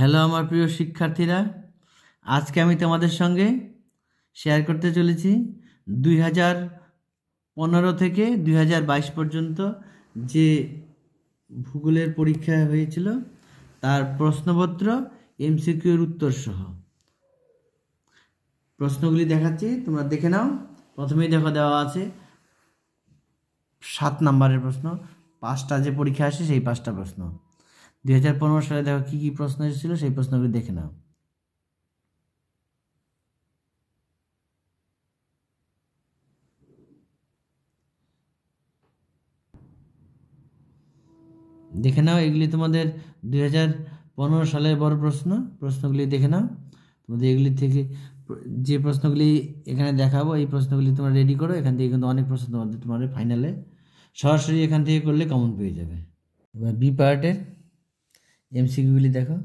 hello আমার প্রিয় শিক্ষার্থীরা আজকে আমি তোমাদের সঙ্গে শেয়ার করতে চলেছি দুই হাজার পনেরো থেকে দুই হাজার বাইশ পর্যন্ত যে ভূগোলের পরীক্ষা হয়েছিল তার প্রশ্নপত্র এমসিকিউর উত্তর সহ প্রশ্নগুলি দেখাচ্ছি তোমরা দেখে নাও প্রথমেই দেখো দেওয়া আছে সাত নাম্বারের প্রশ্ন পাঁচটা যে পরীক্ষা আসে সেই পাঁচটা প্রশ্ন দুই হাজার পনেরো সালে দেখো কী কী প্রশ্ন এসেছিল সেই প্রশ্নগুলি দেখে নাও দেখে নাও এগুলি তোমাদের দুই সালের বড় প্রশ্ন প্রশ্নগুলি দেখে নাও তোমাদের এগুলি থেকে যে প্রশ্নগুলি এখানে দেখাবো এই প্রশ্নগুলি তোমরা রেডি করো এখান থেকে কিন্তু অনেক প্রশ্ন তোমাদের তোমাদের ফাইনালে সরাসরি এখান থেকে করলে কমন পেয়ে যাবে এবার বি পার্টের এমসিকিউগুলি দেখো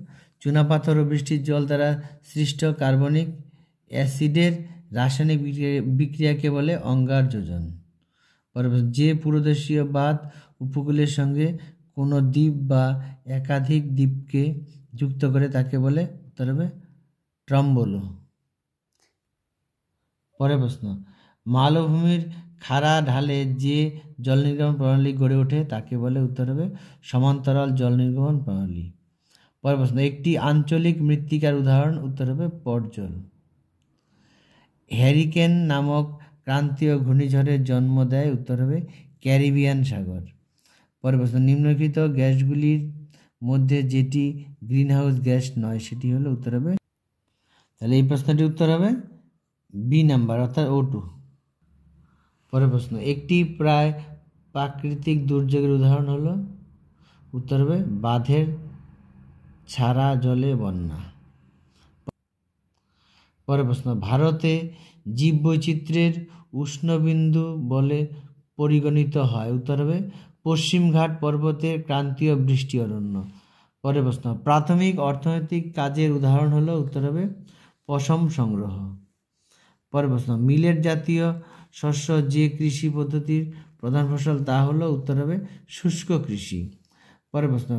চুনাপাথর ও বৃষ্টির জল দ্বারা সৃষ্ট কার্বনিক অ্যাসিডের রাসায়নিক বিক্রিয়াকে বলে অঙ্গার যোজন যে পুরোদেশীয় বাদ উপকূলের সঙ্গে কোনো দ্বীপ বা একাধিক দ্বীপকে যুক্ত করে তাকে বলে তবে ট্রম্বোলো পরে প্রশ্ন মালভূমির খাড়া ঢালে যে জল নির্গমন প্রণালী গড়ে ওঠে তাকে বলে উত্তর হবে সমান্তরাল জল নির্গমন প্রণালী পরের প্রশ্ন একটি আঞ্চলিক মৃত্তিকার উদাহরণ উত্তর হবে পর্জল হ্যারিকেন নামক ক্রান্তীয় ঘূর্ণিঝড়ের জন্ম দেয় উত্তর হবে ক্যারিবিয়ান সাগর পরের প্রশ্ন নিম্নলিখিত গ্যাসগুলির মধ্যে যেটি গ্রিনহাউস গ্যাস নয় সেটি হলো উত্তর হবে তাহলে এই প্রশ্নটির উত্তর হবে বি নাম্বার অর্থাৎ ও টু পরের প্রশ্ন একটি প্রায় প্রাকৃতিক দুর্যোগের উদাহরণ হলো উত্তর হবে বাঁধের ছাড়া জলে বন্যা পরের প্রশ্ন ভারতে জীববৈচিত্র্যের উষ্ণবিন্দু বলে পরিগণিত হয় উত্তর হবে পশ্চিমঘাট পর্বতের ক্রান্তীয় বৃষ্টি অরণ্য পরের প্রশ্ন প্রাথমিক অর্থনৈতিক কাজের উদাহরণ হলো উত্তর হবে পশম সংগ্রহ পরের প্রশ্ন মিলেট জাতীয় শস্য যে কৃষি পদ্ধতির প্রধান ফসল তা হলো উত্তর হবে শুষ্ক কৃষি পরের প্রশ্ন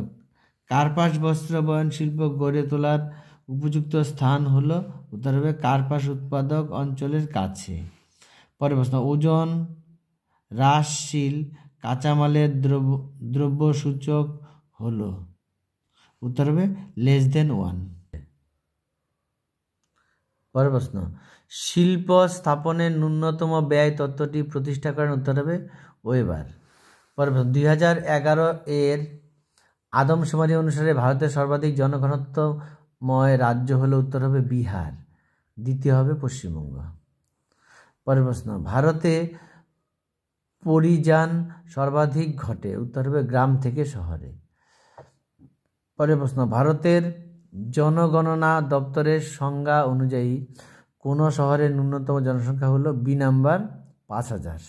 কার্পাস বস্ত্র বয়ন শিল্প গড়ে তোলার উপযুক্ত স্থান হলো উত্তর হবে কার্পাস উৎপাদক অঞ্চলের কাছে পরের প্রশ্ন ওজন হ্রাসশীল কাঁচামালের দ্রব্য দ্রব্য সূচক হলো উত্তর হবে লেস দেন ওয়ান পরের প্রশ্ন শিল্প স্থাপনের ন্যূনতম ব্যয় তত্ত্বটি প্রতিষ্ঠা করেন উত্তর হবে ওয়েবার পরে দুই হাজার এগারো এর আদমশুমারি অনুসারে ভারতের সর্বাধিক জনঘনত্বময় রাজ্য হলো উত্তর হবে বিহার দ্বিতীয় হবে পশ্চিমবঙ্গ পরের প্রশ্ন ভারতে পরিযান সর্বাধিক ঘটে উত্তর হবে গ্রাম থেকে শহরে পরের প্রশ্ন ভারতের জনগণনা দপ্তরের সংজ্ঞা অনুযায়ী কোনো শহরের ন্যূনতম জনসংখ্যা হলো বি নাম্বার পাঁচ হাজার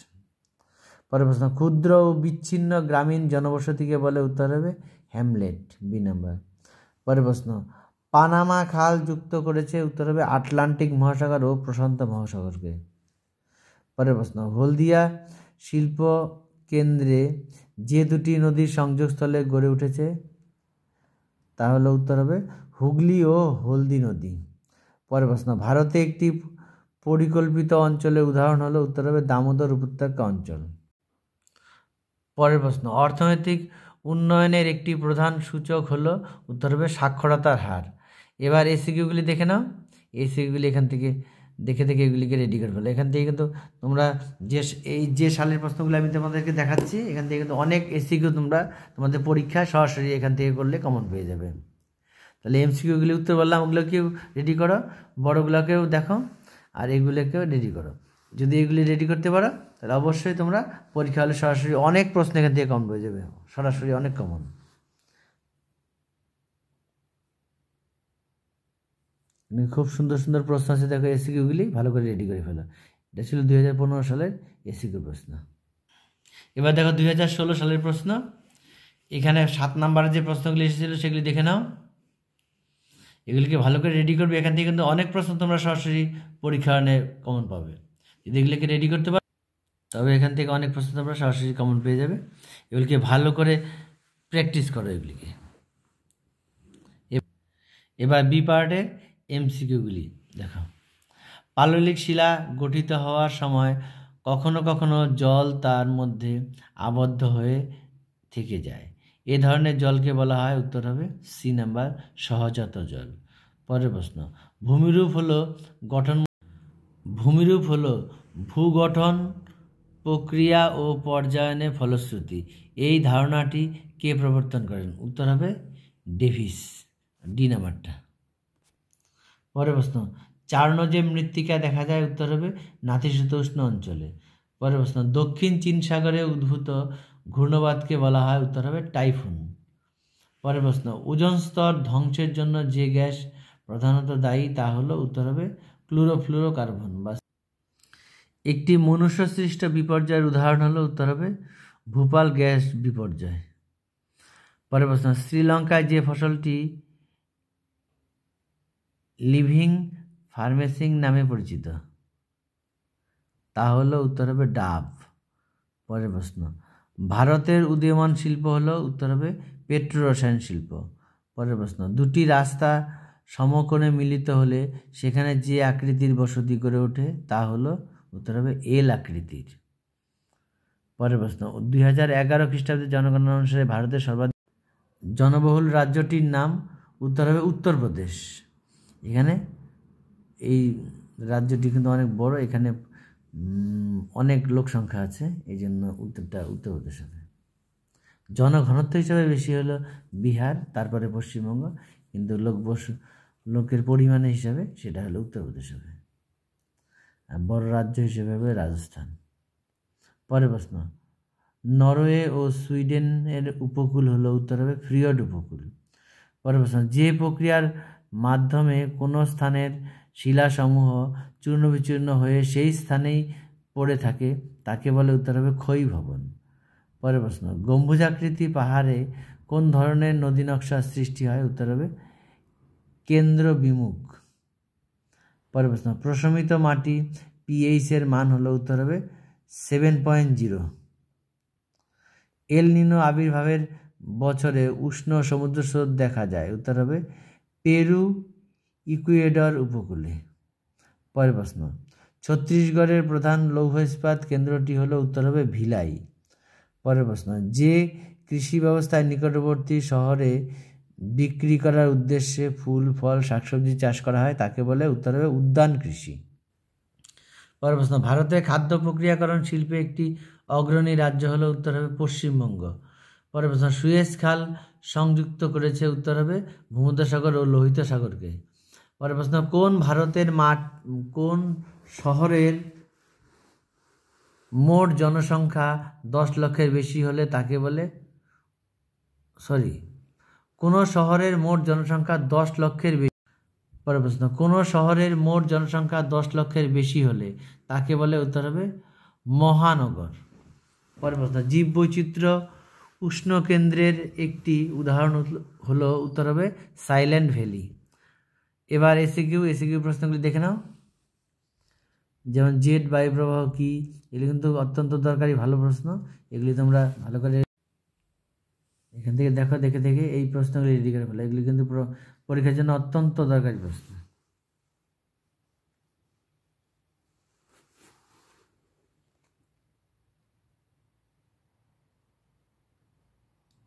পরে প্রশ্ন ক্ষুদ্র ও বিচ্ছিন্ন গ্রামীণ জনবসতিকে বলে উত্তর হবে হ্যামলেট বি নাম্বার পরে প্রশ্ন পানামা খাল যুক্ত করেছে উত্তর হবে আটলান্টিক মহাসাগর ও প্রশান্ত মহাসাগরকে পরের প্রশ্ন হলদিয়া শিল্প কেন্দ্রে যে দুটি নদীর সংযোগস্থলে গড়ে উঠেছে তা হলো উত্তর হবে হুগলি ও হলদি নদী পরের প্রশ্ন ভারতে একটি পরিকল্পিত অঞ্চলের উদাহরণ হলো উত্তরবে দামোদর উপত্যকা অঞ্চল পরের প্রশ্ন অর্থনৈতিক উন্নয়নের একটি প্রধান সূচক হলো উত্তরবে সাক্ষরতার হার এবার এসি কিউগুলি দেখে নাও এসি সিকিউগুলি এখান থেকে দেখে দেখে এগুলিকে রেডি করে ফেলো এখান থেকে কিন্তু তোমরা যে এই যে সালের প্রশ্নগুলো আমি তোমাদেরকে দেখাচ্ছি এখান থেকে কিন্তু অনেক এসিকিউ তোমরা তোমাদের পরীক্ষা সরাসরি এখান থেকে করলে কমন পেয়ে যাবে তাহলে এমসিকিউগুলি উত্তর বললাম ওগুলোকেও রেডি করো বড়োগুলোকেও দেখো আর এগুলোকেও রেডি করো যদি এগুলি রেডি করতে পারো তাহলে অবশ্যই তোমরা পরীক্ষা হলে সরাসরি অনেক প্রশ্ন এখান থেকে কম হয়ে যাবে সরাসরি অনেক কমন খুব সুন্দর সুন্দর প্রশ্ন আছে দেখো এসিকিউগুলি ভালো করে রেডি করে ফেলো এটা ছিল দুই হাজার পনেরো সালের এসিকিউ প্রশ্ন এবার দেখো দুই হাজার ষোলো সালের প্রশ্ন এখানে সাত নাম্বারের যে প্রশ্নগুলি এসেছিলো সেগুলি দেখে নাও এগুলিকে ভালো করে রেডি করবে এখান থেকে কিন্তু অনেক প্রশ্ন তোমরা সরাসরি পরীক্ষা কমন পাবে যদি এগুলিকে রেডি করতে পারো তবে এখান থেকে অনেক প্রশ্ন তোমরা সরাসরি কমন পেয়ে যাবে এগুলিকে ভালো করে প্র্যাকটিস করো এগুলিকে এবার বি পার্টে এমসিকিউগুলি দেখো পাললিক শিলা গঠিত হওয়ার সময় কখনো কখনো জল তার মধ্যে আবদ্ধ হয়ে থেকে যায় এ ধরনের জলকে বলা হয় উত্তর হবে সি নাম্বার সহজাত জল পরের প্রশ্ন ভূমিরূপ হল গঠন ভূমিরূপ হল ভূগঠন প্রক্রিয়া ও পর্যায়নে ফলশ্রুতি এই ধারণাটি কে প্রবর্তন করেন উত্তর হবে ডেভিস ডি নাম্বারটা পরের প্রশ্ন চার্ণ যে মৃত্তিকা দেখা যায় উত্তর হবে নাতিশীতোষ্ণ অঞ্চলে পরের প্রশ্ন দক্ষিণ চীন সাগরে উদ্ভূত ঘূর্ণবাদকে বলা হয় উত্তর হবে টাইফুন পরের প্রশ্ন ওজন স্তর ধ্বংসের জন্য যে গ্যাস প্রধানত দায়ী তা হলো উত্তর হবে ক্লোরোফ্লুরোকার্বন বা একটি মনুষ্য সৃষ্ট বিপর্যয়ের উদাহরণ হলো উত্তর হবে ভূপাল গ্যাস বিপর্যয় পরের প্রশ্ন শ্রীলঙ্কায় যে ফসলটি লিভিং ফার্মেসিং নামে পরিচিত তা হলো উত্তর হবে ডাব পরের প্রশ্ন ভারতের উদীয়মান শিল্প হলো উত্তর হবে পেট্রোরসায়ন শিল্প পরের প্রশ্ন দুটি রাস্তা সমকোণে মিলিত হলে সেখানে যে আকৃতির বসতি গড়ে ওঠে তা হলো উত্তর হবে এল আকৃতির পরের প্রশ্ন দুই হাজার এগারো খ্রিস্টাব্দে জনগণনা অনুসারে ভারতের সর্বাধিক জনবহুল রাজ্যটির নাম উত্তর হবে উত্তরপ্রদেশ এখানে এই রাজ্যটি কিন্তু অনেক বড় এখানে অনেক লোক সংখ্যা আছে এই জন্য উত্তরটা উত্তর প্রদেশ হবে জনঘনত্ব হিসাবে বেশি হলো বিহার তারপরে পশ্চিমবঙ্গ কিন্তু লোক বস লোকের পরিমাণে হিসাবে সেটা হলো উত্তরপ্রদেশ হবে আর বড় রাজ্য হিসেবে হবে রাজস্থান পরের প্রশ্ন নরওয়ে ও সুইডেনের উপকূল হলো উত্তর হবে ফ্রিয়ড উপকূল পরের প্রশ্ন যে প্রক্রিয়ার মাধ্যমে কোনো স্থানের শিলাসমূহ চূর্ণবিচূর্ণ হয়ে সেই স্থানেই পড়ে থাকে তাকে বলে উত্তর হবে ক্ষয় ভবন পরের প্রশ্ন গম্বুজাকৃতি পাহাড়ে কোন ধরনের নদী নকশার সৃষ্টি হয় উত্তর হবে কেন্দ্র বিমুখ পরের প্রশ্ন প্রশমিত মাটি পিএইচের মান হলো উত্তর হবে সেভেন পয়েন্ট জিরো এল আবির্ভাবের বছরে উষ্ণ সমুদ্র স্রোত দেখা যায় উত্তর হবে পেরু ইকুয়েডর উপকূলে পরের প্রশ্ন ছত্তিশগড়ের প্রধান লৌহ ইস্পাত কেন্দ্রটি হল উত্তর হবে ভিলাই পরের প্রশ্ন যে কৃষি ব্যবস্থায় নিকটবর্তী শহরে বিক্রি করার উদ্দেশ্যে ফুল ফল শাকসবজি চাষ করা হয় তাকে বলে উত্তর হবে উদ্যান কৃষি পরের প্রশ্ন ভারতের খাদ্য প্রক্রিয়াকরণ শিল্পে একটি অগ্রণী রাজ্য হল উত্তর হবে পশ্চিমবঙ্গ পরের প্রশ্ন সুয়েজ খাল সংযুক্ত করেছে উত্তর হবে ভূমধ্যসাগর ও লোহিত সাগরকে পরের প্রশ্ন কোন ভারতের মাঠ কোন শহরের মোট জনসংখ্যা দশ লক্ষের বেশি হলে তাকে বলে সরি কোনো শহরের মোট জনসংখ্যা দশ লক্ষের বেশি পরের প্রশ্ন কোনো শহরের মোট জনসংখ্যা দশ লক্ষের বেশি হলে তাকে বলে উত্তর হবে মহানগর পরের প্রশ্ন জীব বৈচিত্র্য উষ্ণ কেন্দ্রের একটি উদাহরণ হলো উত্তর হবে সাইলেন্ট ভ্যালি এবার এসিকিউ এসিকিউ e e প্রশ্নগুলি দেখে নাও যেমন জেট বায়ু প্রবাহ কী এগুলি কিন্তু অত্যন্ত দরকারি ভালো প্রশ্ন এগুলি তোমরা ভালো করে এখান থেকে দেখো দেখে দেখে এই প্রশ্নগুলি রেডি করে ফেলো এগুলি কিন্তু পরীক্ষার জন্য অত্যন্ত দরকারি প্রশ্ন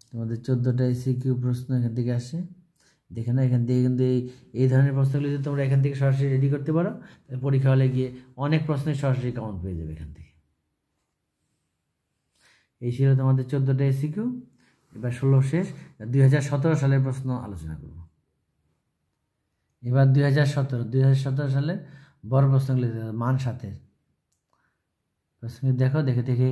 তোমাদের চোদ্দোটা এসি কিউ e প্রশ্ন এখান থেকে আসে দেখে না এখান থেকে কিন্তু এই এই ধরনের প্রশ্নগুলি যদি তোমরা এখান থেকে সরাসরি রেডি করতে পারো তাহলে পরীক্ষা হলে গিয়ে অনেক প্রশ্নের সরাসরি কাউন্ট পেয়ে যাবে এখান থেকে এই ছিল তোমাদের চোদ্দোটা এসিকিউ e এবার ষোলো শেষ দুই হাজার সতেরো সালের প্রশ্ন আলোচনা করব এবার দুই হাজার সতেরো হাজার সতেরো সালে বড় প্রশ্নগুলি মান সাথে প্রশ্নগুলি দেখো দেখে দেখে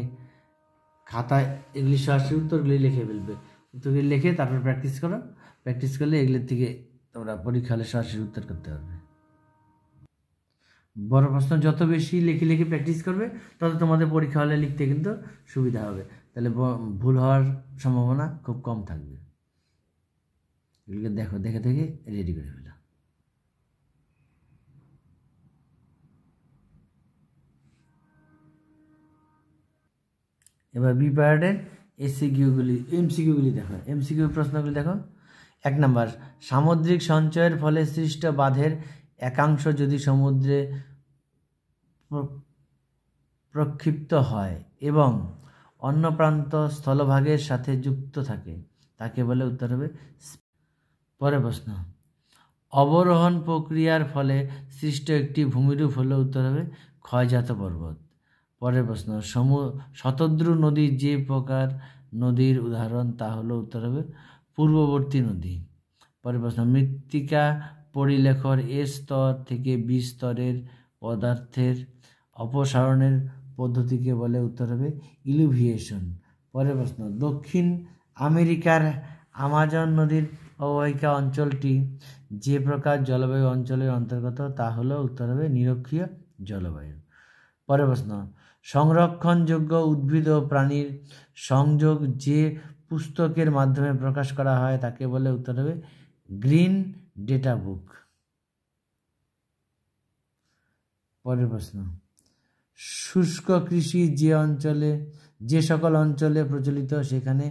খাতায় এগুলি সরাসরি উত্তরগুলি লিখে ফেলবে উত্তরগুলি লিখে তারপর প্র্যাকটিস করো প্র্যাকটিস করলে এগুলোর থেকে তোমরা পরীক্ষা হলে সরাসরি উত্তর করতে পারবে বড় প্রশ্ন যত বেশি লেখে লেখে প্র্যাকটিস করবে তত তোমাদের পরীক্ষা হলে লিখতে কিন্তু সুবিধা হবে তাহলে ভুল হওয়ার সম্ভাবনা খুব কম থাকবে এগুলোকে দেখো দেখে দেখে রেডি করে ফেলো এবার বি পার্টের এসিকিউগুলি এমসিকিউগুলি দেখো এমসিকিউ প্রশ্নগুলি দেখো এক নম্বর সামুদ্রিক সঞ্চয়ের ফলে সৃষ্ট বাঁধের একাংশ যদি সমুদ্রে প্রক্ষিপ্ত হয় এবং অন্য প্রান্ত স্থলভাগের সাথে যুক্ত থাকে তাকে বলে উত্তর হবে পরে প্রশ্ন অবরোহণ প্রক্রিয়ার ফলে সৃষ্ট একটি ভূমিরূপ হলে উত্তর হবে ক্ষয়জাত পর্বত পরের প্রশ্ন সমু শতদ্রু নদী যে প্রকার নদীর উদাহরণ তা হলো উত্তর হবে পূর্ববর্তী নদী পরে প্রশ্ন মৃত্তিকা পরিলেখর এ স্তর থেকে বিস্তরের পদার্থের অপসারণের পদ্ধতিকে বলে উত্তর হবে ইলুভিয়েশন পরের প্রশ্ন দক্ষিণ আমেরিকার আমাজন নদীর অববাহিকা অঞ্চলটি যে প্রকার জলবায়ু অঞ্চলের অন্তর্গত তা হল উত্তর হবে নিরক্ষীয় জলবায়ু পরের প্রশ্ন সংরক্ষণযোগ্য উদ্ভিদ ও প্রাণীর সংযোগ যে পুস্তকের মাধ্যমে প্রকাশ করা হয় তাকে বলে উত্তর হবে গ্রিন ডেটা বুক পরের প্রশ্ন শুষ্ক কৃষি যে অঞ্চলে যে সকল অঞ্চলে প্রচলিত সেখানে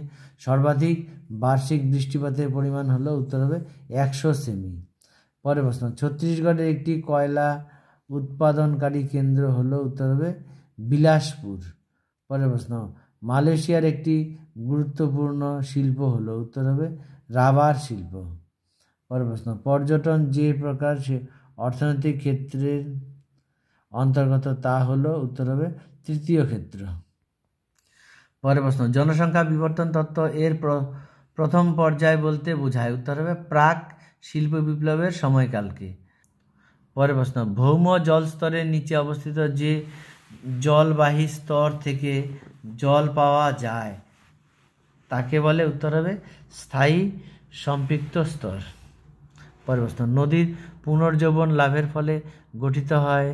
সর্বাধিক বার্ষিক বৃষ্টিপাতের পরিমাণ হলো উত্তর হবে একশো সেমি পরের প্রশ্ন ছত্তিশগড়ের একটি কয়লা উৎপাদনকারী কেন্দ্র হলো উত্তর হবে বিলাসপুর পরের প্রশ্ন মালয়েশিয়ার একটি গুরুত্বপূর্ণ শিল্প হলো উত্তর হবে রাবার শিল্প পরের প্রশ্ন পর্যটন যে প্রকার সে অর্থনৈতিক ক্ষেত্রের অন্তর্গত তা হলো উত্তর হবে তৃতীয় ক্ষেত্র পরের প্রশ্ন জনসংখ্যা বিবর্তন তত্ত্ব এর প্রথম পর্যায় বলতে বোঝায় উত্তর হবে প্রাক শিল্প বিপ্লবের সময়কালকে পরের প্রশ্ন ভৌম জল স্তরের নিচে অবস্থিত যে জলবাহী স্তর থেকে জল পাওয়া যায় তাকে বলে উত্তর হবে স্থায়ী সম্পৃক্ত স্তর পরের প্রশ্ন নদীর পুনর্জীবন লাভের ফলে গঠিত হয়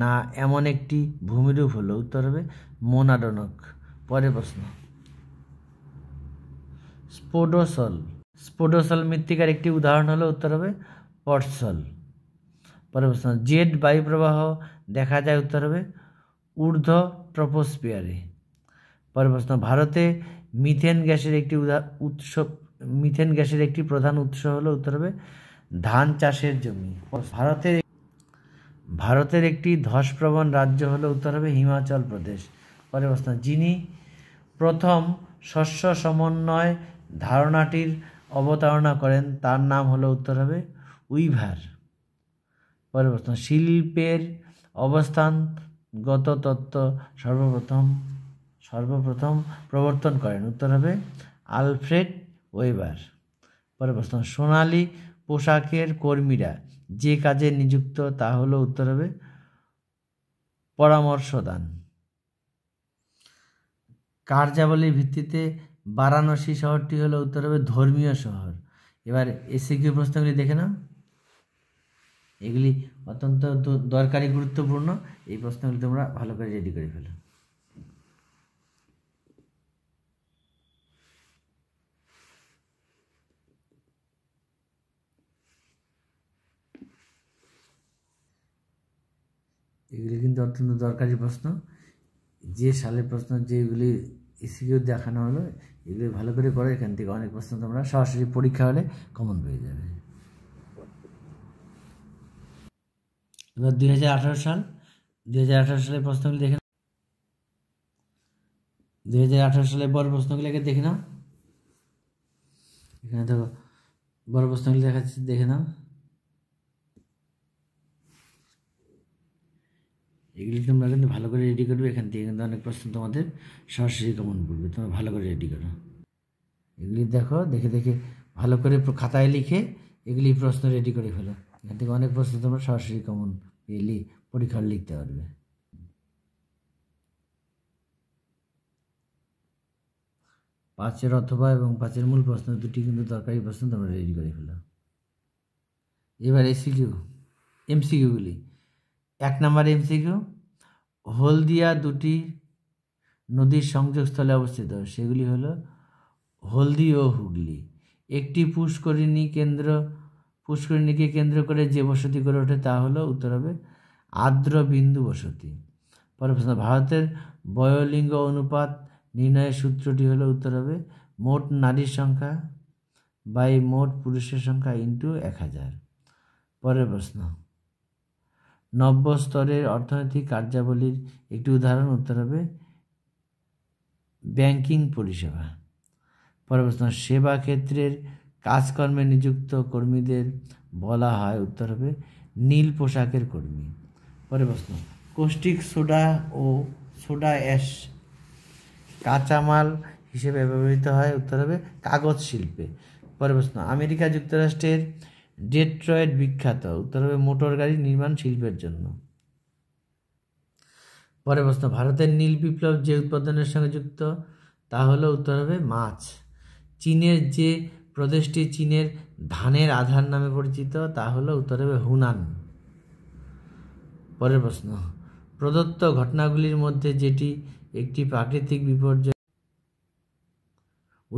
না এমন একটি ভূমিরূপ হলো উত্তর হবে মোনাডনক পরের প্রশ্ন স্পোডোসল স্পোডোসল মৃত্তিকার একটি উদাহরণ হলো উত্তর হবে পটসল পরের প্রশ্ন জেট বায়ুপ্রবাহ দেখা যায় উত্তর হবে ঊর্ধ্ব ট্রপোস্পিয়ারে পরের প্রশ্ন ভারতে মিথেন গ্যাসের একটি উৎস মিথেন গ্যাসের একটি প্রধান উৎস হলো উত্তর হবে ধান চাষের জমি ভারতের ভারতের একটি ধসপ্রবণ রাজ্য হলো উত্তর হবে হিমাচল প্রদেশ পরে প্রশ্ন যিনি প্রথম শস্য সমন্বয় ধারণাটির অবতারণা করেন তার নাম হলো উত্তর হবে উইভার পরে প্রশ্ন শিল্পের অবস্থানগত তত্ত্ব সর্বপ্রথম সর্বপ্রথম প্রবর্তন করেন উত্তর হবে আলফ্রেড ওয়েবার পরে প্রশ্ন সোনালি পোশাকের কর্মীরা যে কাজে নিযুক্ত তা হল উত্তর হবে পরামর্শদান কার্যাবলীর ভিত্তিতে বারাণসী শহরটি হলো উত্তর হবে ধর্মীয় শহর এবার এসিকিউ প্রশ্নগুলি দেখে নাও এগুলি অত্যন্ত দরকারি গুরুত্বপূর্ণ এই প্রশ্নগুলি তোমরা ভালো করে রেডি করে ফেলো এগুলি কিন্তু অত্যন্ত দরকারি প্রশ্ন যে সালের প্রশ্ন যেগুলি ইসিকিউ দেখানো হলো এগুলি ভালো করে করো এখান থেকে অনেক প্রশ্ন তোমরা সরাসরি পরীক্ষা হলে কমন পেয়ে যাবে এবার দুই সাল দুই সালের প্রশ্নগুলি দেখে দুই সালের বড় আগে দেখে নাও এখানে তো বড় প্রশ্নগুলি দেখাচ্ছি দেখে নাও এগুলি তোমরা কিন্তু ভালো করে রেডি করবে এখান থেকে কিন্তু অনেক প্রশ্ন তোমাদের সরাসরি কমন পড়বে তোমরা ভালো করে রেডি করো এগুলি দেখো দেখে দেখে ভালো করে খাতায় লিখে এগুলি প্রশ্ন রেডি করে ফেলো এখান থেকে অনেক প্রশ্ন তোমরা সরাসরি কমন পেলে পরীক্ষার লিখতে পারবে পাঁচের অথবা এবং পাঁচের মূল প্রশ্ন দুটি কিন্তু দরকারি প্রশ্ন তোমরা রেডি করে ফেলো এবার এসিকিউ এমসিকিউগুলি এক নম্বর এমসিকিউ হলদিয়া দুটি নদীর সংযোগস্থলে অবস্থিত সেগুলি হল হলদি ও হুগলি একটি পুষ্করিণী কেন্দ্র পুষ্করিণীকে কেন্দ্র করে যে বসতি করে ওঠে তা হল উত্তর হবে আর্দ্র বিন্দু বসতি পরে প্রশ্ন ভারতের বয়লিঙ্গ অনুপাত নির্ণয়ের সূত্রটি হল উত্তর হবে মোট নারীর সংখ্যা বাই মোট পুরুষের সংখ্যা ইন্টু এক হাজার পরের প্রশ্ন নব্য স্তরের অর্থনৈতিক কার্যাবলীর একটি উদাহরণ উত্তর হবে ব্যাংকিং পরিষেবা পরে প্রশ্ন সেবা ক্ষেত্রের কাজকর্মে নিযুক্ত কর্মীদের বলা হয় উত্তর হবে নীল পোশাকের কর্মী পরে প্রশ্ন কোষ্টিক সোডা ও সোডা অ্যাশ কাঁচামাল হিসেবে ব্যবহৃত হয় উত্তর হবে কাগজ শিল্পে পরে প্রশ্ন আমেরিকা যুক্তরাষ্ট্রের ডেট্রয়েড বিখ্যাত উত্তর হবে মোটর গাড়ি নির্মাণ শিল্পের জন্য পরে প্রশ্ন ভারতের নীল বিপ্লব যে উৎপাদনের সঙ্গে যুক্ত তা হলো উত্তর হবে মাছ চীনের যে প্রদেশটি চীনের ধানের আধার নামে পরিচিত তা হলো উত্তর হবে হুনান পরের প্রশ্ন প্রদত্ত ঘটনাগুলির মধ্যে যেটি একটি প্রাকৃতিক বিপর্যয়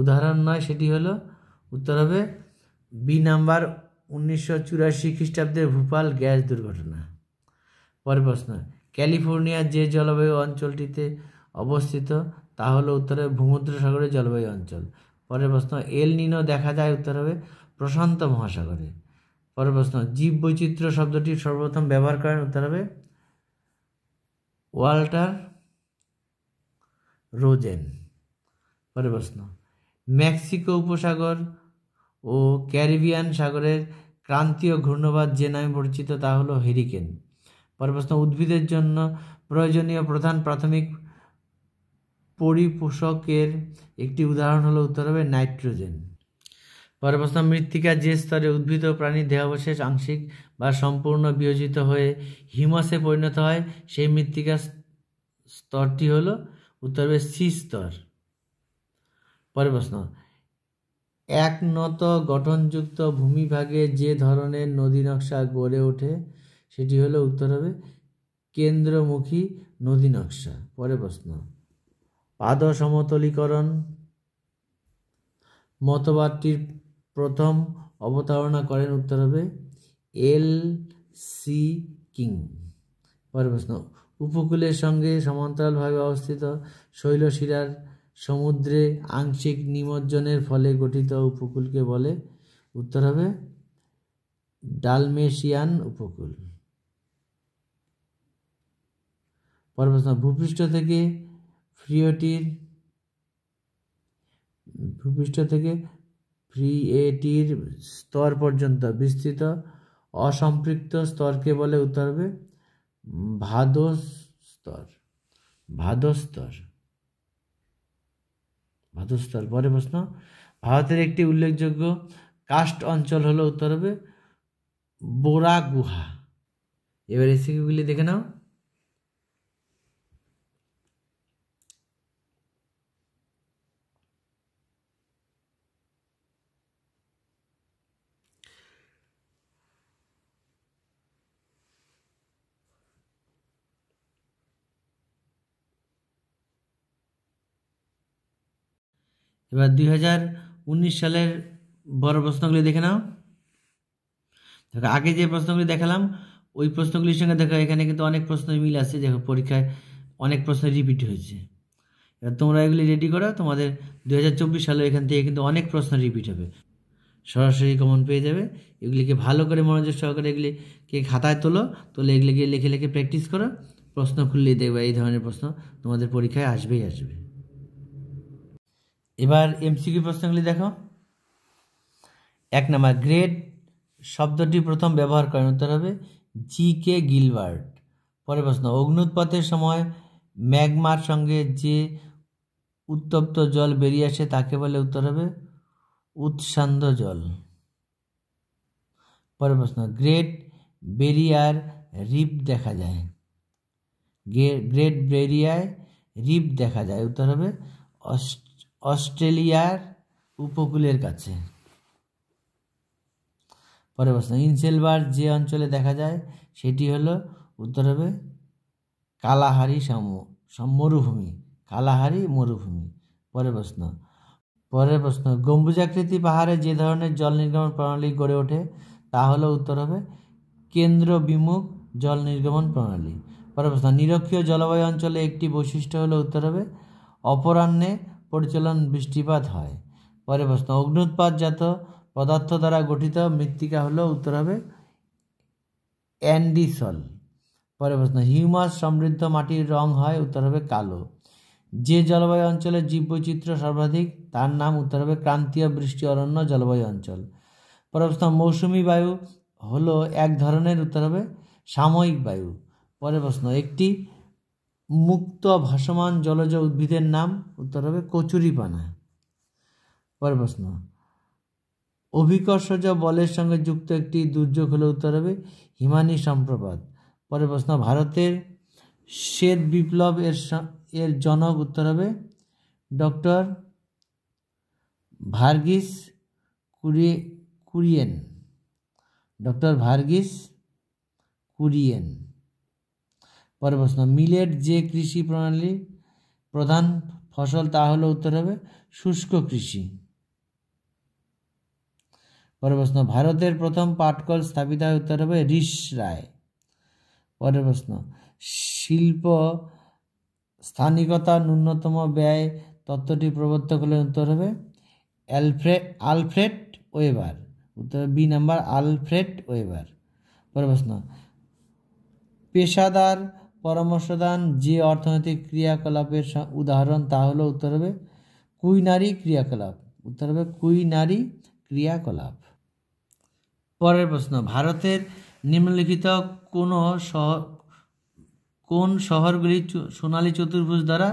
উদাহরণ নয় সেটি হলো উত্তর হবে বি নাম্বার উনিশশো চুরাশি খ্রিস্টাব্দের ভূপাল গ্যাস দুর্ঘটনা পরের প্রশ্ন ক্যালিফোর্নিয়ার যে জলবায়ু অঞ্চলটিতে অবস্থিত তা হলো উত্তরে ভূমুদ্র সাগরের জলবায়ু অঞ্চল পরের প্রশ্ন এল নিনো দেখা যায় উত্তর হবে প্রশান্ত মহাসাগরে পরের প্রশ্ন জীব বৈচিত্র্য শব্দটি সর্বপ্রথম ব্যবহার করেন উত্তর হবে ওয়াল্টার রোজেন পরের প্রশ্ন মেক্সিকো উপসাগর ও ক্যারিবিয়ান সাগরের ক্রান্তীয় ঘূর্ণবাদ যে নামে পরিচিত তা হলো হেরিকেন পরের প্রশ্ন উদ্ভিদের জন্য প্রয়োজনীয় প্রধান প্রাথমিক পরিপোষকের একটি উদাহরণ হলো উত্তর হবে নাইট্রোজেন পরের প্রশ্ন মৃত্তিকা যে স্তরে উদ্ভিদ ও প্রাণীর দেহাবশেষ আংশিক বা সম্পূর্ণ বিয়োজিত হয়ে হিমসে পরিণত হয় সেই মৃত্তিকা স্তরটি হলো উত্তর হবে সি স্তর পরের প্রশ্ন একনত গঠনযুক্ত ভূমিভাগে যে ধরনের নদী নকশা গড়ে ওঠে সেটি হলো উত্তর হবে কেন্দ্রমুখী নদী নকশা পরে প্রশ্ন পাদ সমতলীকরণ মতবাদটির প্রথম অবতারণা করেন উত্তর হবে এল সি কিং পরে প্রশ্ন উপকূলের সঙ্গে সমান্তরালভাবে অবস্থিত শৈলশিরার সমুদ্রে আংশিক নিমজ্জনের ফলে গঠিত উপকূলকে বলে উত্তর হবে ডালমেশিয়ান উপকূল পরবর্তী ভূপৃষ্ঠ থেকে ফ্রিওটির ভূপৃষ্ঠ থেকে ফ্রিএটির স্তর পর্যন্ত বিস্তৃত অসম্পৃক্ত স্তরকে বলে উত্তর হবে ভাদ স্তর ভাদস্তর ভাতুস্থল পরে প্রশ্ন ভারতের একটি উল্লেখযোগ্য কাস্ট অঞ্চল হলো উত্তর হবে বোরা গুহা এবার এসিকিগুলি দেখে নাও এবার দুই সালের বড় প্রশ্নগুলি দেখে নাও দেখো আগে যে প্রশ্নগুলি দেখালাম ওই প্রশ্নগুলির সঙ্গে দেখো এখানে কিন্তু অনেক প্রশ্ন মিল আছে দেখো পরীক্ষায় অনেক প্রশ্ন রিপিট হয়েছে এবার তোমরা এগুলি রেডি করো তোমাদের দু সালে এখান থেকে কিন্তু অনেক প্রশ্ন রিপিট হবে সরাসরি কমন পেয়ে যাবে এগুলিকে ভালো করে মনোযোগ সহকারে এগুলিকে খাতায় তোলো তোলে এগুলিকে লিখে লিখে প্র্যাকটিস করো প্রশ্ন খুললেই দেখবে এই ধরনের প্রশ্ন তোমাদের পরীক্ষায় আসবেই আসবে এবার এমসিকিউ প্রশ্নগুলি দেখো এক নাম্বার গ্রেট শব্দটি প্রথম ব্যবহার করেন উত্তর হবে জি কে গিলবার্ট পরের প্রশ্ন অগ্নুৎপাতের সময় ম্যাগমার সঙ্গে যে উত্তপ্ত জল বেরিয়ে আসে তাকে বলে উত্তর হবে উৎসান্ধ জল পরের প্রশ্ন গ্রেট বেরিয়ার রিপ দেখা যায় গ্রেট বেরিয়ায় রিপ দেখা যায় উত্তর হবে অস্ট অস্ট্রেলিয়ার উপকূলের কাছে পরে প্রশ্ন ইনসেলবার যে অঞ্চলে দেখা যায় সেটি হলো উত্তর হবে কালাহারি সম মরুভূমি কালাহারি মরুভূমি পরে প্রশ্ন পরের প্রশ্ন গম্বুজাকৃতি পাহাড়ে যে ধরনের জল নির্গমন প্রণালী গড়ে ওঠে তা হলো উত্তর হবে কেন্দ্র বিমুখ জল নির্গমন প্রণালী পরের প্রশ্ন নিরক্ষীয় জলবায়ু অঞ্চলে একটি বৈশিষ্ট্য হলো উত্তর হবে অপরাহ্নে পরিচলন বৃষ্টিপাত হয় পরে প্রশ্ন জাত পদার্থ দ্বারা গঠিত মৃত্তিকা হলো উত্তর হবে অ্যান্ডিসল পরে প্রশ্ন হিউমাস সমৃদ্ধ মাটির রং হয় উত্তর হবে কালো যে জলবায়ু অঞ্চলে জীববৈচিত্র্য সর্বাধিক তার নাম উত্তর হবে ক্রান্তীয় বৃষ্টি অরণ্য জলবায়ু অঞ্চল পরে প্রশ্ন মৌসুমি বায়ু হলো এক ধরনের উত্তর হবে সাময়িক বায়ু পরে প্রশ্ন একটি মুক্ত ভাসমান জলজ উদ্ভিদের নাম উত্তর হবে কচুরিপানা পরের প্রশ্ন অভিকর্ষজ বলের সঙ্গে যুক্ত একটি দুর্যোগ হলে উত্তর হবে হিমানি সম্প্রপাত পরের প্রশ্ন ভারতের শ্বেত বিপ্লব এর এর জনক উত্তর হবে ডক্টর ভার্গিস কুরিয়ে কুরিয়েন ডক্টর ভার্গিস কুরিয়েন পরের প্রশ্ন মিলেট যে কৃষি প্রণালী প্রধান ফসল তা হলো উত্তর হবে শুষ্ক কৃষি পরের প্রশ্ন ভারতের প্রথম পাটকল স্থাপিত হয় উত্তর হবে রিস রায় পরের প্রশ্ন শিল্প স্থানিকতা ন্যূনতম ব্যয় তত্ত্বটি প্রবর্তক হলে উত্তর হবে অ্যালফ্রেড আলফ্রেড ওয়েবার উত্তর বি নাম্বার আলফ্রেড ওয়েবার পরের প্রশ্ন পেশাদার পরামর্শদান যে অর্থনৈতিক ক্রিয়াকলাপের উদাহরণ তা হলো উত্তর হবে নারী ক্রিয়াকলাপ উত্তর হবে নারী ক্রিয়াকলাপ পরের প্রশ্ন ভারতের নিম্নলিখিত কোন শহর কোন শহরগুলি সোনালী চতুর্ভুজ দ্বারা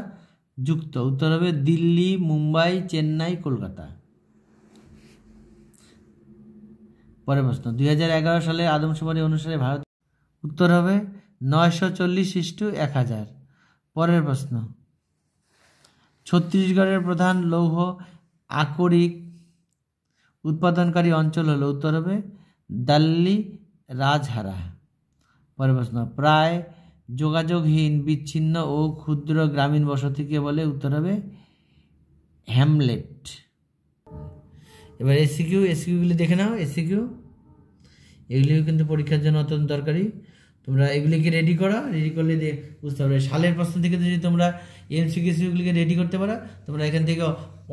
যুক্ত উত্তর হবে দিল্লি মুম্বাই চেন্নাই কলকাতা পরের প্রশ্ন দুই সালে আদমশুমারি অনুসারে ভারত উত্তর হবে নয়শো চল্লিশ ইস্টু এক হাজার পরের প্রশ্ন ছত্তিশগড়ের প্রধান লৌহ আকরিক উৎপাদনকারী অঞ্চল হল উত্তর হবে দাল্লি রাজহারা পরের প্রশ্ন প্রায় যোগাযোগহীন বিচ্ছিন্ন ও ক্ষুদ্র গ্রামীণ বসতিকে বলে উত্তর হবে হ্যামলেট এবার এসিকিউ এসিকিউগুলি দেখে নাও এসিকিউ এগুলিও কিন্তু পরীক্ষার জন্য অত্যন্ত দরকারি তোমরা এগুলিকে রেডি করো রেডি করলে বুঝতে পারবে সালের প্রশ্ন থেকে যদি তোমরা এমসিকিউগুলিকে রেডি করতে পারো তোমরা এখান থেকে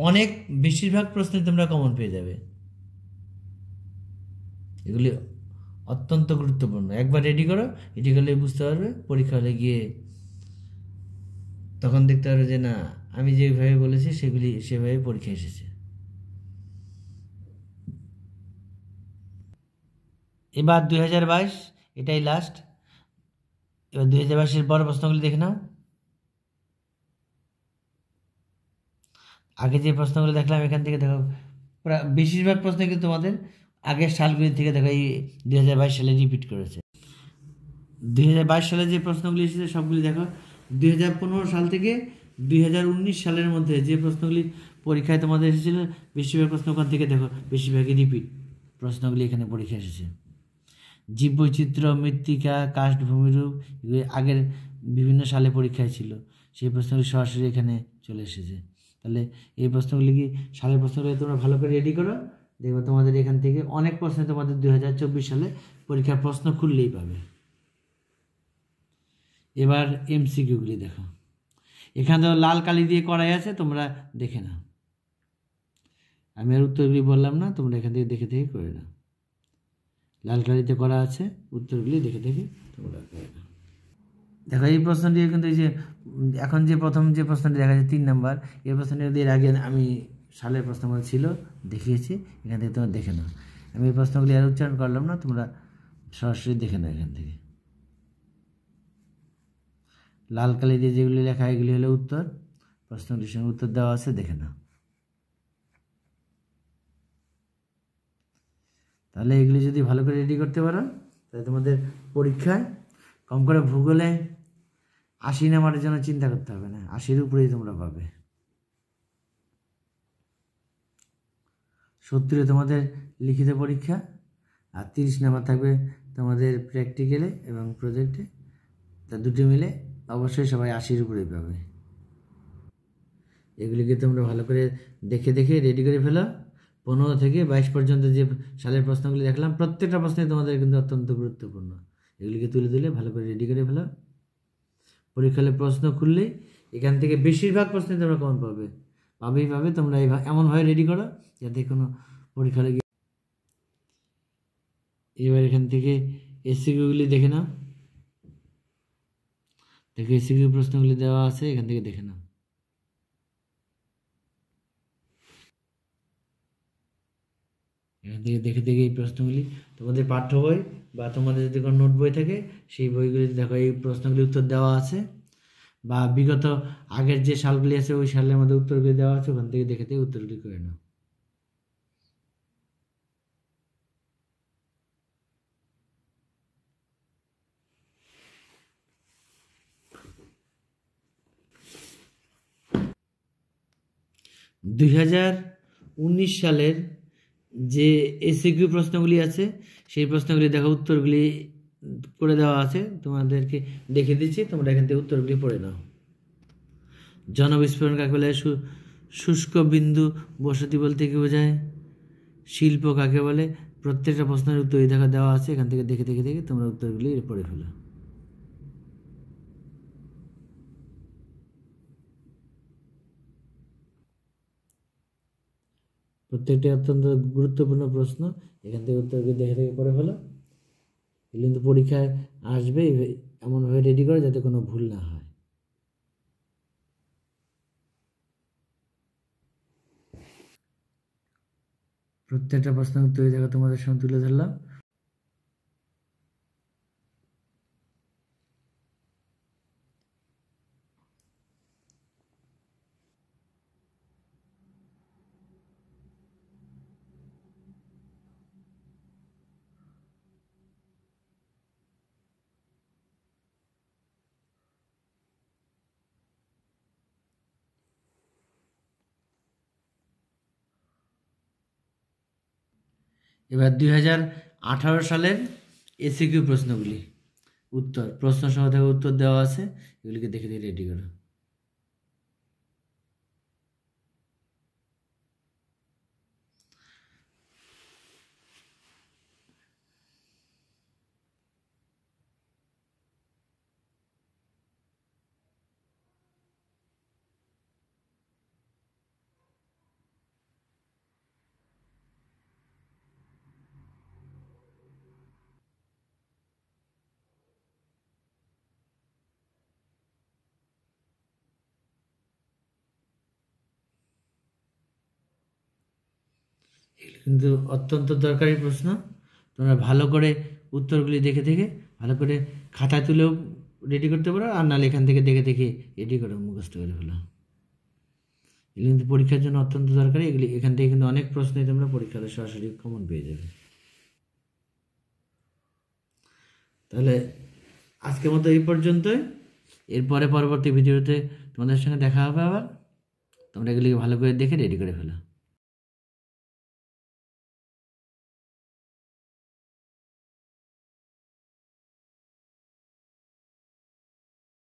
অনেক বেশিরভাগ প্রশ্নে তোমরা কমন পেয়ে যাবে এগুলি অত্যন্ত গুরুত্বপূর্ণ একবার রেডি করো রেডি করলে বুঝতে পারবে পরীক্ষা হলে গিয়ে তখন দেখতে পারবে যে না আমি যেভাবে বলেছি সেগুলি সেভাবে পরীক্ষা এসেছে এবার দুই হাজার বাইশ এটাই লাস্ট এবার দুই হাজার বাইশের পরের প্রশ্নগুলি দেখে নাও আগে যে প্রশ্নগুলো দেখলাম এখান থেকে দেখো প্রায় বেশিরভাগ প্রশ্ন কিন্তু তোমাদের আগের সালগুলি থেকে দেখো এই দুই হাজার বাইশ সালে রিপিট করেছে দুই হাজার বাইশ সালে যে প্রশ্নগুলি এসেছে সবগুলি দেখো দুই হাজার পনেরো সাল থেকে দুই হাজার উনিশ সালের মধ্যে যে প্রশ্নগুলি পরীক্ষায় তোমাদের এসেছিল বেশিরভাগ প্রশ্ন ওখান থেকে দেখো বেশিরভাগই রিপিট প্রশ্নগুলি এখানে পরীক্ষা এসেছে জীববৈচিত্র্য মৃত্তিকা কাষ্ঠভূমিরূপ এগুলি আগের বিভিন্ন সালে পরীক্ষায় ছিল সেই প্রশ্নগুলি সরাসরি এখানে চলে এসেছে তাহলে এই প্রশ্নগুলি কি সালের প্রশ্নগুলি তোমরা ভালো করে রেডি করো দেখবে তোমাদের এখান থেকে অনেক প্রশ্ন তোমাদের দুই সালে পরীক্ষার প্রশ্ন খুললেই পাবে এবার এমসিকিউগুলি দেখো এখানে তো লাল কালি দিয়ে করাই আছে তোমরা দেখে নাও আমি আর উত্তরগুলি বললাম না তোমরা এখান থেকে দেখে দেখে করে নাও লাল কালিতে করা আছে উত্তরগুলি দেখে দেখে তোমরা দেখো এই প্রশ্নটি কিন্তু এই যে এখন যে প্রথম যে প্রশ্নটি দেখা যায় তিন নম্বর এই প্রশ্নটি এর আগে আমি সালের প্রশ্নগুলো ছিল দেখিয়েছি এখান থেকে তোমরা দেখে নাও আমি এই প্রশ্নগুলি আর উচ্চারণ করলাম না তোমরা সরাসরি দেখে নাও এখান থেকে লাল কালি দিয়ে যেগুলি লেখা এগুলি হলো উত্তর প্রশ্নটির সঙ্গে উত্তর দেওয়া আছে দেখে নাও তাহলে এগুলি যদি ভালো করে রেডি করতে পারো তাহলে তোমাদের পরীক্ষায় কম করে ভূগোলে আশি নামার জন্য চিন্তা করতে হবে না আশির উপরেই তোমরা পাবে সত্তরে তোমাদের লিখিত পরীক্ষা আর তিরিশ নাম্বার থাকবে তোমাদের প্র্যাকটিক্যালে এবং প্রজেক্টে তা দুটি মিলে অবশ্যই সবাই আশির উপরেই পাবে এগুলিকে তোমরা ভালো করে দেখে দেখে রেডি করে ফেলো পনেরো থেকে বাইশ পর্যন্ত যে সালের প্রশ্নগুলি দেখলাম প্রত্যেকটা প্রশ্নই তোমাদের কিন্তু অত্যন্ত গুরুত্বপূর্ণ এগুলিকে তুলে তুলে ভালো করে রেডি করে ফেলো পরীক্ষালে প্রশ্ন খুললেই এখান থেকে বেশিরভাগ প্রশ্নই তোমরা কমন পাবে পাবেই পাবে তোমরা এই এমনভাবে রেডি করো যাতে কোনো পরীক্ষালে গিয়ে এবার এখান থেকে এসিকিউগুলি দেখে নাও দেখে এসিকিউ প্রশ্নগুলি দেওয়া আছে এখান থেকে দেখে নাও এখান থেকে দেখে দেখে এই প্রশ্নগুলি তোমাদের পাঠ্য বই বা তোমাদের যদি কোনো নোট বই থাকে সেই বইগুলি দেখো এই প্রশ্নগুলি উত্তর দেওয়া আছে বা বিগত আগের যে সালগুলি আছে ওই সালের মধ্যে উত্তরগুলি দেওয়া আছে ওখান থেকে দেখে দেখে উত্তরগুলি করে নাও দুই সালের যে এসিকিউ প্রশ্নগুলি আছে সেই প্রশ্নগুলি দেখো উত্তরগুলি করে দেওয়া আছে তোমাদেরকে দেখে দিচ্ছি তোমরা এখান থেকে উত্তরগুলি পড়ে নাও জনবিস্ফোরণ কাকে বলে শুষ্ক বিন্দু বসতি বলতে কি বোঝায় শিল্প কাকে বলে প্রত্যেকটা প্রশ্নের উত্তর দেখা দেওয়া আছে এখান থেকে দেখে দেখে দেখে তোমরা উত্তরগুলি পড়ে ফেলো প্রত্যেকটি অত্যন্ত গুরুত্বপূর্ণ প্রশ্ন এখান থেকে উত্তরগুলি দেখে দেখে করে ফেলো এগুলো কিন্তু পরীক্ষায় আসবে এমনভাবে রেডি করো যাতে কোনো ভুল না হয় প্রত্যেকটা প্রশ্ন উত্তর জায়গা তোমাদের সামনে তুলে ধরলাম এবার দুই হাজার আঠারো সালের এসিকিউ প্রশ্নগুলি উত্তর প্রশ্ন সহ থেকে উত্তর দেওয়া আছে এগুলিকে দেখে দেখে রেডি করো কিন্তু অত্যন্ত দরকারি প্রশ্ন তোমরা ভালো করে উত্তরগুলি দেখে দেখে ভালো করে খাতায় তুলেও রেডি করতে পারো আর নাহলে এখান থেকে দেখে দেখে রেডি করো মুখস্থ করে ফেলো এগুলি কিন্তু পরীক্ষার জন্য অত্যন্ত দরকারি এগুলি এখান থেকে কিন্তু অনেক প্রশ্নই তোমরা পরীক্ষাতে সরাসরি কমন পেয়ে যাবে তাহলে আজকের মতো এই পর্যন্তই এরপরে পরবর্তী ভিডিওতে তোমাদের সঙ্গে দেখা হবে আবার তোমরা এগুলিকে ভালো করে দেখে রেডি করে ফেলো